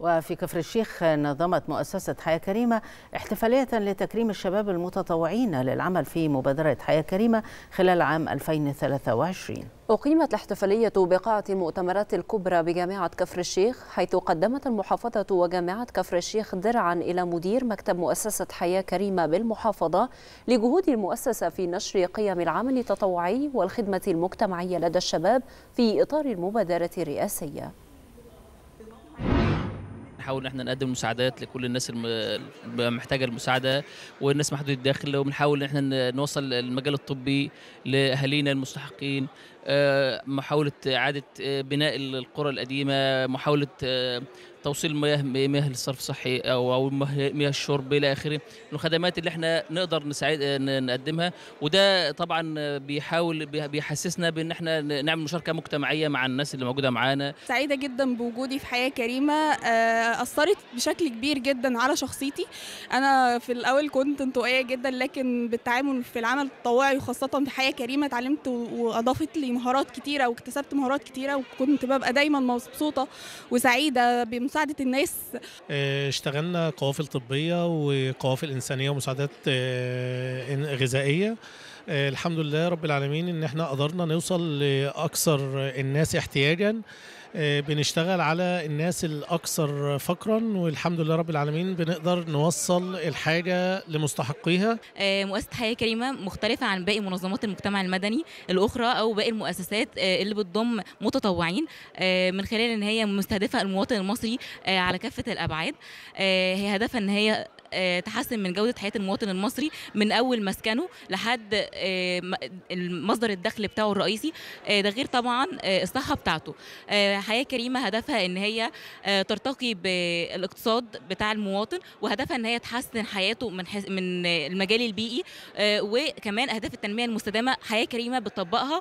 وفي كفر الشيخ نظمت مؤسسة حياة كريمة احتفالية لتكريم الشباب المتطوعين للعمل في مبادرة حياة كريمة خلال عام 2023 أقيمت الاحتفالية بقاعة المؤتمرات الكبرى بجامعة كفر الشيخ حيث قدمت المحافظة وجامعة كفر الشيخ درعا إلى مدير مكتب مؤسسة حياة كريمة بالمحافظة لجهود المؤسسة في نشر قيم العمل التطوعي والخدمة المجتمعية لدى الشباب في إطار المبادرة الرئاسية بنحاول ان احنا نقدم مساعدات لكل الناس محتاجه المساعده والناس محدوده الداخل وبنحاول ان احنا نوصل المجال الطبي لاهالينا المستحقين آه، محاولة إعادة آه، بناء القرى القديمة محاولة آه، توصيل مياه مياه للصرف الصحي او او مياه الشرب الى اخره الخدمات اللي احنا نقدر نساعد نقدمها وده طبعا بيحاول بيحسسنا بان احنا نعمل مشاركه مجتمعيه مع الناس اللي موجوده معانا سعيده جدا بوجودي في حياه كريمه اثرت بشكل كبير جدا على شخصيتي انا في الاول كنت انطوائيه جدا لكن بالتعامل في العمل التطوعي وخاصه في حياه كريمه اتعلمت واضافت لي مهارات كتيره واكتسبت مهارات كتيره وكنت ببقى دايما مبسوطه وسعيده بمساعده الناس آه، اشتغلنا قوافل طبيه وقوافل انسانيه ومساعدات آه، غذائيه آه، الحمد لله رب العالمين ان احنا قدرنا نوصل لاكثر الناس احتياجا آه، بنشتغل على الناس الاكثر فقرا والحمد لله رب العالمين بنقدر نوصل الحاجه لمستحقيها آه، مؤسسه حياه كريمه مختلفه عن باقي منظمات المجتمع المدني الاخرى او باقي المؤسسات آه، اللي بتضم متطوعين من خلال ان هي مستهدفه المواطن المصري على كافه الابعاد هي هدفها ان هي آه، تحسن من جوده حياه المواطن المصري من اول مسكنه لحد آه، مصدر الدخل بتاعه الرئيسي آه، ده غير طبعا الصحه بتاعته حياه كريمه هدفها ان هي ترتقي بالاقتصاد بتاع المواطن وهدفها ان هي تحسن حياته من من المجال البيئي وكمان اهداف التنميه المستدامه حياه كريمه بتطبقها